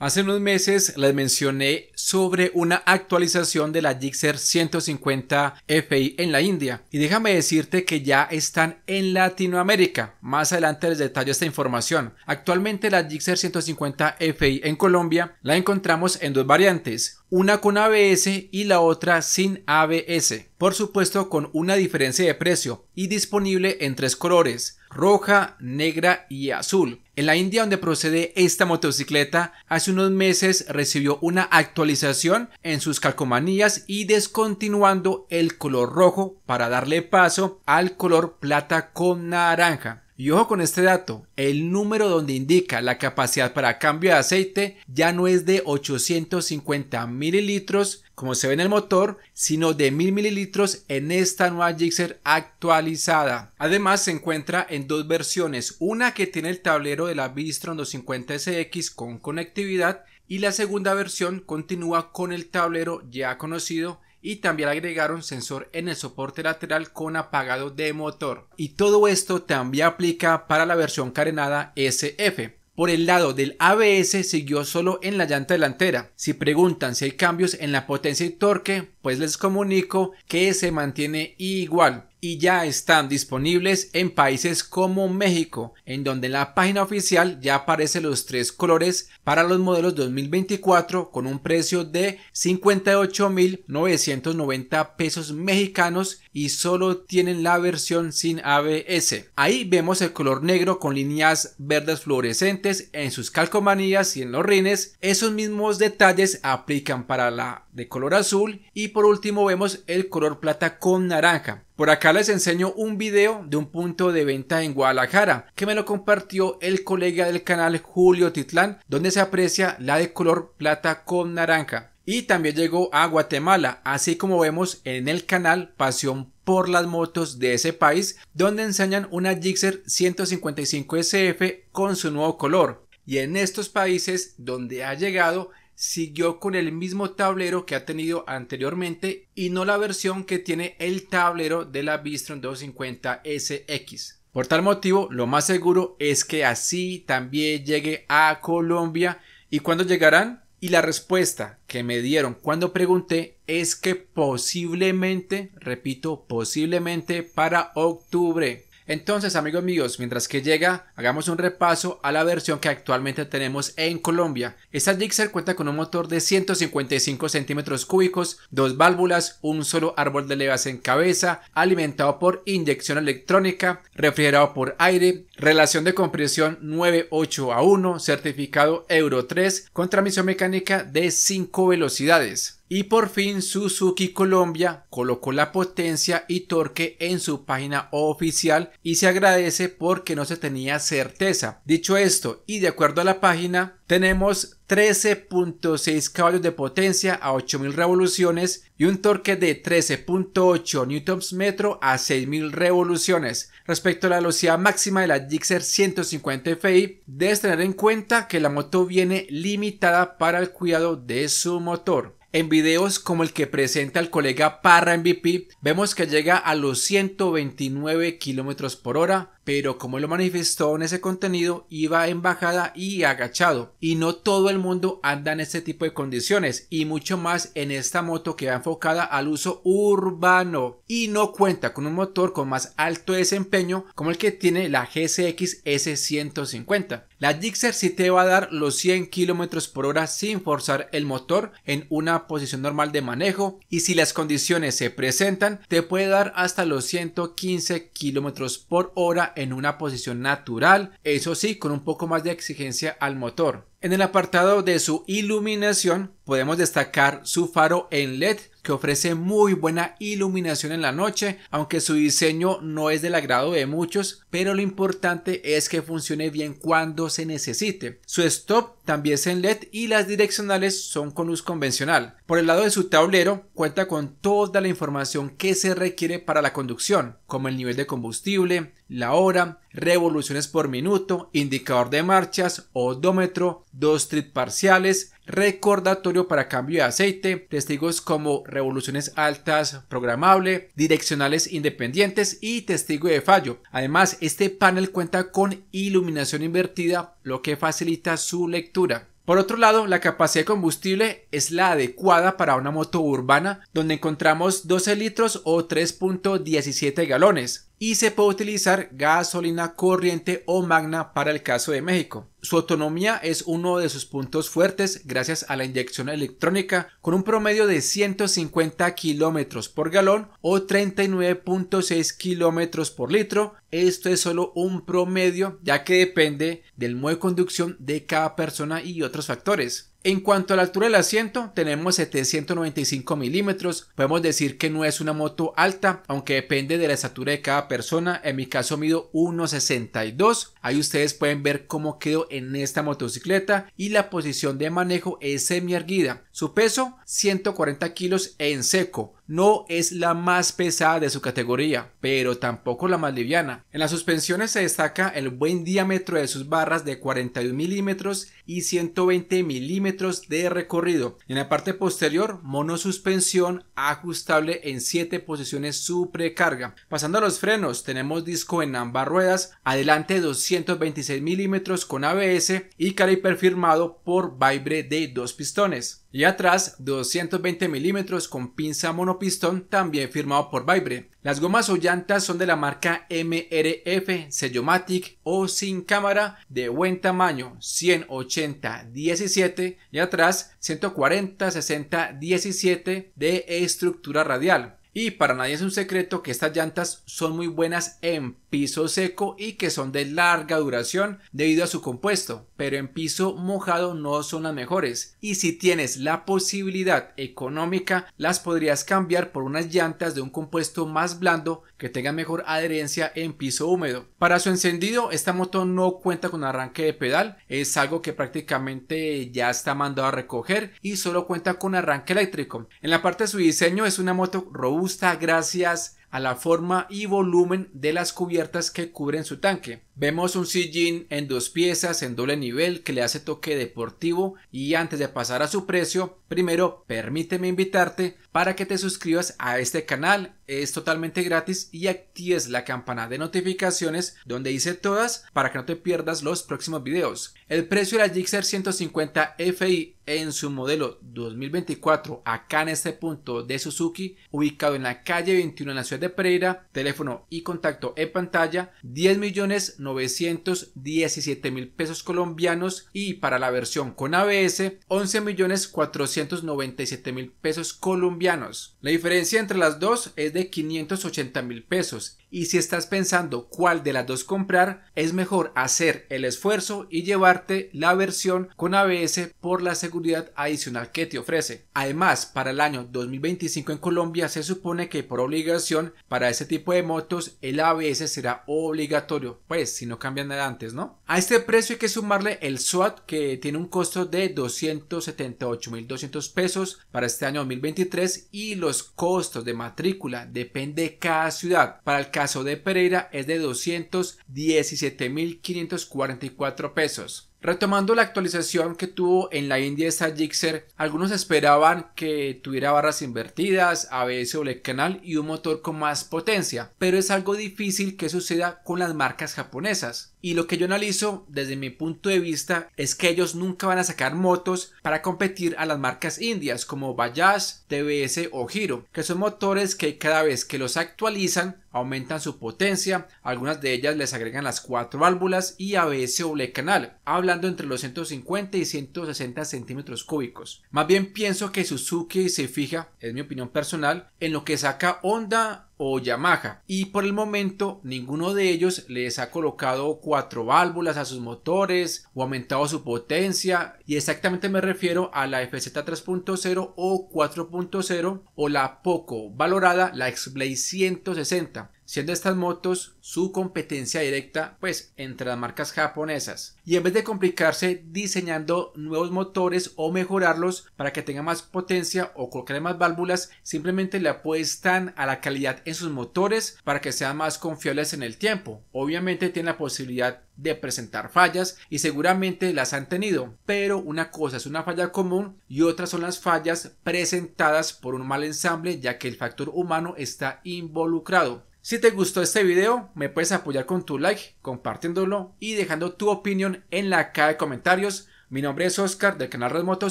Hace unos meses les mencioné sobre una actualización de la Gixxer 150 FI en la India y déjame decirte que ya están en Latinoamérica. Más adelante les detallo esta información. Actualmente la Gixxer 150 FI en Colombia la encontramos en dos variantes, una con ABS y la otra sin ABS, por supuesto con una diferencia de precio y disponible en tres colores, roja, negra y azul. En la India donde procede esta motocicleta, hace unos meses recibió una actualización en sus calcomanías y descontinuando el color rojo para darle paso al color plata con naranja. Y ojo con este dato, el número donde indica la capacidad para cambio de aceite ya no es de 850 mililitros como se ve en el motor, sino de 1000 mililitros en esta nueva Gixxer actualizada. Además se encuentra en dos versiones, una que tiene el tablero de la Bistron 250SX con conectividad y la segunda versión continúa con el tablero ya conocido y también agregaron sensor en el soporte lateral con apagado de motor. Y todo esto también aplica para la versión carenada SF. Por el lado del ABS siguió solo en la llanta delantera. Si preguntan si hay cambios en la potencia y torque, pues les comunico que se mantiene igual y ya están disponibles en países como México, en donde en la página oficial ya aparecen los tres colores para los modelos 2024 con un precio de 58.990 pesos mexicanos y solo tienen la versión sin ABS. Ahí vemos el color negro con líneas verdes fluorescentes en sus calcomanías y en los rines. Esos mismos detalles aplican para la de color azul y por último vemos el color plata con naranja. Por acá les enseño un video de un punto de venta en Guadalajara que me lo compartió el colega del canal Julio Titlán, donde se aprecia la de color plata con naranja. Y también llegó a Guatemala, así como vemos en el canal Pasión por las motos de ese país, donde enseñan una Gixxer 155 SF con su nuevo color. Y en estos países donde ha llegado siguió con el mismo tablero que ha tenido anteriormente y no la versión que tiene el tablero de la Bistro 250 SX. Por tal motivo, lo más seguro es que así también llegue a Colombia. ¿Y cuándo llegarán? Y la respuesta que me dieron cuando pregunté es que posiblemente, repito, posiblemente para octubre. Entonces, amigos míos, mientras que llega, hagamos un repaso a la versión que actualmente tenemos en Colombia. Esta Dixer cuenta con un motor de 155 centímetros cúbicos, dos válvulas, un solo árbol de levas en cabeza, alimentado por inyección electrónica, refrigerado por aire, relación de compresión 98 a 1, certificado Euro 3, con transmisión mecánica de 5 velocidades. Y por fin Suzuki Colombia colocó la potencia y torque en su página oficial y se agradece porque no se tenía certeza. Dicho esto, y de acuerdo a la página, tenemos 13.6 caballos de potencia a 8000 revoluciones y un torque de 13.8 newtons metro a 6000 revoluciones. Respecto a la velocidad máxima de la Gixxer 150 Fi, debes tener en cuenta que la moto viene limitada para el cuidado de su motor. En videos como el que presenta el colega Parra MVP, vemos que llega a los 129 km por hora, pero como lo manifestó en ese contenido, iba en bajada y agachado. Y no todo el mundo anda en este tipo de condiciones, y mucho más en esta moto que va enfocada al uso urbano y no cuenta con un motor con más alto desempeño como el que tiene la GSX S150. La Dixer sí te va a dar los 100 km por hora sin forzar el motor en una posición normal de manejo y si las condiciones se presentan te puede dar hasta los 115 km por hora en una posición natural, eso sí, con un poco más de exigencia al motor. En el apartado de su iluminación podemos destacar su faro en LED que ofrece muy buena iluminación en la noche, aunque su diseño no es del agrado de muchos, pero lo importante es que funcione bien cuando se necesite. Su stop también es en LED y las direccionales son con luz convencional. Por el lado de su tablero cuenta con toda la información que se requiere para la conducción, como el nivel de combustible, la hora, revoluciones por minuto, indicador de marchas, odómetro, dos trit parciales, recordatorio para cambio de aceite, testigos como revoluciones altas programable, direccionales independientes y testigo de fallo. Además, este panel cuenta con iluminación invertida, lo que facilita su lectura. Por otro lado, la capacidad de combustible es la adecuada para una moto urbana, donde encontramos 12 litros o 3.17 galones y se puede utilizar gasolina corriente o magna para el caso de México. Su autonomía es uno de sus puntos fuertes gracias a la inyección electrónica con un promedio de 150 kilómetros por galón o 39.6 kilómetros por litro. Esto es solo un promedio ya que depende del modo de conducción de cada persona y otros factores. En cuanto a la altura del asiento, tenemos 795 milímetros. Podemos decir que no es una moto alta, aunque depende de la estatura de cada persona. En mi caso mido 1,62. Ahí ustedes pueden ver cómo quedo en esta motocicleta y la posición de manejo es semi erguida. Su peso 140 kilos en seco no es la más pesada de su categoría, pero tampoco la más liviana. En las suspensiones se destaca el buen diámetro de sus barras de 41 milímetros y 120 milímetros de recorrido. En la parte posterior, monosuspensión ajustable en 7 posiciones su precarga. Pasando a los frenos, tenemos disco en ambas ruedas, adelante 226 milímetros con ABS y caliper firmado por Vibre de dos pistones. Y atrás 220 milímetros con pinza monopistón también firmado por Vibre. Las gomas o llantas son de la marca MRF, Sellomatic o sin cámara de buen tamaño 180-17 y atrás 140-60-17 de estructura radial. Y para nadie es un secreto que estas llantas son muy buenas en piso seco y que son de larga duración debido a su compuesto, pero en piso mojado no son las mejores. Y si tienes la posibilidad económica, las podrías cambiar por unas llantas de un compuesto más blando que tengan mejor adherencia en piso húmedo. Para su encendido, esta moto no cuenta con arranque de pedal, es algo que prácticamente ya está mandado a recoger y solo cuenta con arranque eléctrico. En la parte de su diseño es una moto robusta gracias a la forma y volumen de las cubiertas que cubren su tanque. Vemos un sillín en dos piezas en doble nivel que le hace toque deportivo y antes de pasar a su precio, primero permíteme invitarte para que te suscribas a este canal, es totalmente gratis y actives la campana de notificaciones donde dice todas para que no te pierdas los próximos videos. El precio de la Gixxer 150 Fi en su modelo 2024 acá en este punto de Suzuki, ubicado en la calle 21 en la ciudad de Pereira, teléfono y contacto en pantalla, 10 millones 917 mil pesos colombianos y para la versión con ABS 11 millones 497 mil pesos colombianos. La diferencia entre las dos es de 580 mil pesos y si estás pensando cuál de las dos comprar, es mejor hacer el esfuerzo y llevarte la versión con ABS por la seguridad adicional que te ofrece. Además, para el año 2025 en Colombia se supone que por obligación para ese tipo de motos el ABS será obligatorio, pues si no cambian nada antes, ¿no? A este precio hay que sumarle el SWAT que tiene un costo de 278.200 pesos para este año 2023 y los costos de matrícula depende de cada ciudad. Para caso de Pereira es de 217.544 pesos. Retomando la actualización que tuvo en la India esta Gixxer, algunos esperaban que tuviera barras invertidas, ABS doble canal y un motor con más potencia, pero es algo difícil que suceda con las marcas japonesas. Y lo que yo analizo desde mi punto de vista es que ellos nunca van a sacar motos para competir a las marcas indias como Bajaj, TBS o Hero, que son motores que cada vez que los actualizan aumentan su potencia, algunas de ellas les agregan las cuatro válvulas y ABS doble canal hablando entre los 150 y 160 centímetros cúbicos. Más bien pienso que Suzuki se fija, es mi opinión personal, en lo que saca Honda o Yamaha y por el momento ninguno de ellos les ha colocado cuatro válvulas a sus motores o aumentado su potencia y exactamente me refiero a la FZ 3.0 o 4.0 o la poco valorada la x 160 siendo estas motos su competencia directa pues entre las marcas japonesas. Y en vez de complicarse diseñando nuevos motores o mejorarlos para que tengan más potencia o colocar más válvulas, simplemente le apuestan a la calidad en sus motores para que sean más confiables en el tiempo. Obviamente tiene la posibilidad de presentar fallas y seguramente las han tenido, pero una cosa es una falla común y otra son las fallas presentadas por un mal ensamble ya que el factor humano está involucrado. Si te gustó este video, me puedes apoyar con tu like, compartiéndolo y dejando tu opinión en la caja de comentarios. Mi nombre es Oscar del canal Red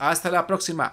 Hasta la próxima.